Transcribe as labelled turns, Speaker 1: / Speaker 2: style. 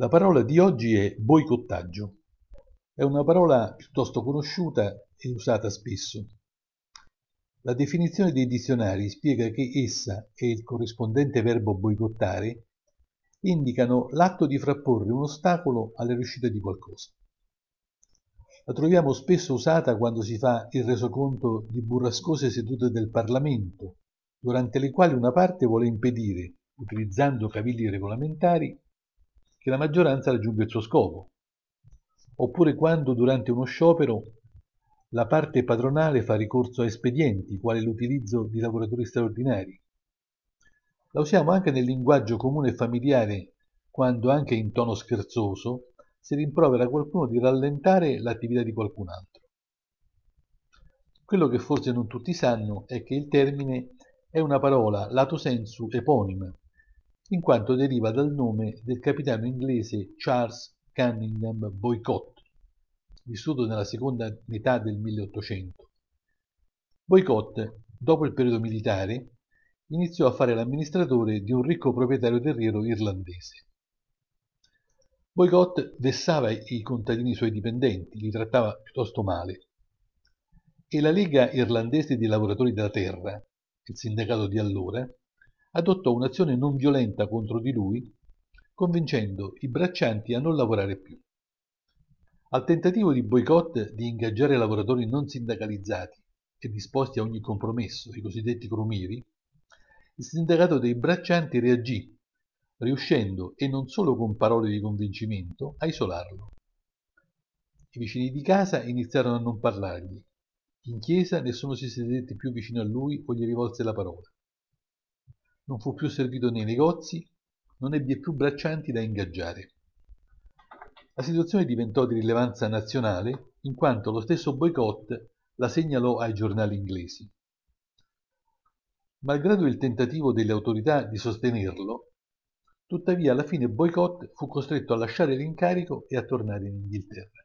Speaker 1: La parola di oggi è boicottaggio. È una parola piuttosto conosciuta e usata spesso. La definizione dei dizionari spiega che essa e il corrispondente verbo boicottare indicano l'atto di frapporre un ostacolo alla riuscita di qualcosa. La troviamo spesso usata quando si fa il resoconto di burrascose sedute del Parlamento, durante le quali una parte vuole impedire, utilizzando cavilli regolamentari, che la maggioranza raggiunga il suo scopo, oppure quando durante uno sciopero la parte padronale fa ricorso a espedienti, quale l'utilizzo di lavoratori straordinari. La usiamo anche nel linguaggio comune e familiare, quando anche in tono scherzoso si rimprovera qualcuno di rallentare l'attività di qualcun altro. Quello che forse non tutti sanno è che il termine è una parola lato sensu eponima, in quanto deriva dal nome del capitano inglese Charles Cunningham Boycott, vissuto nella seconda metà del 1800. Boycott, dopo il periodo militare, iniziò a fare l'amministratore di un ricco proprietario terriero irlandese. Boycott vessava i contadini suoi dipendenti, li trattava piuttosto male. E la Lega Irlandese dei Lavoratori della Terra, il sindacato di allora, adottò un'azione non violenta contro di lui, convincendo i braccianti a non lavorare più. Al tentativo di boicott di ingaggiare lavoratori non sindacalizzati e disposti a ogni compromesso, i cosiddetti crumiri, il sindacato dei braccianti reagì, riuscendo, e non solo con parole di convincimento, a isolarlo. I vicini di casa iniziarono a non parlargli. In chiesa nessuno si sedette più vicino a lui o gli rivolse la parola non fu più servito nei negozi, non ebbe più braccianti da ingaggiare. La situazione diventò di rilevanza nazionale in quanto lo stesso boicott la segnalò ai giornali inglesi. Malgrado il tentativo delle autorità di sostenerlo, tuttavia alla fine Boycott fu costretto a lasciare l'incarico e a tornare in Inghilterra.